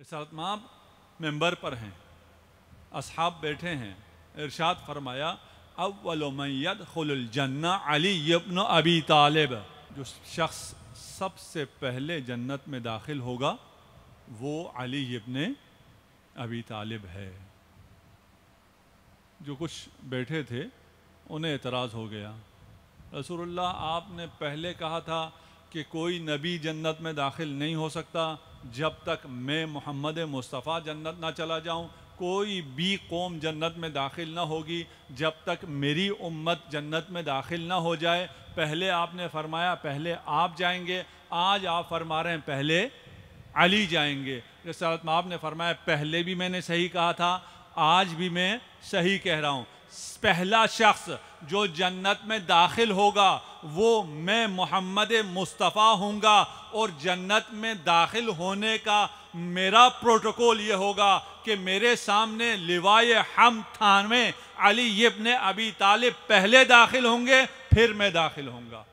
रिसालतमाब member पर हैं असहाब बैठे हैं इरशाद फरमाया अव्वलमैद खुलजन्ना अली यबन अबी तालिब जो शख्स सबसे पहले जन्नत में दाखिल होगा वो अली यबन अबी तालिब है जो कुछ बैठे थे उन्हें एतराज़ हो गया रसूलुल्लाह आपने पहले कहा था कि कोई नबी जन्नत में दाखिल नहीं हो सकता जब तक मैं मोहम्मद मुस्तफ़ा जन्नत ना चला जाऊं कोई भी कौम जन्नत में दाखिल ना होगी जब तक मेरी उम्मत जन्नत में दाखिल ना हो जाए पहले आपने फरमाया पहले आप जाएंगे आज आप फरमा रहे हैं पहले अली जाएंगे रसालत माप फरमाया पहले भी मैंने सही कहा था आज भी मैं सही कह रहा हूँ पहला शख्स जो जन्नत में दाखिल होगा वो मैं मोहम्मद मुस्तफ़ा होऊंगा और जन्नत में दाखिल होने का मेरा प्रोटोकॉल ये होगा कि मेरे सामने लिवाए हम थानवे अली इब्ने अबी तालिब पहले दाखिल होंगे फिर मैं दाखिल होऊंगा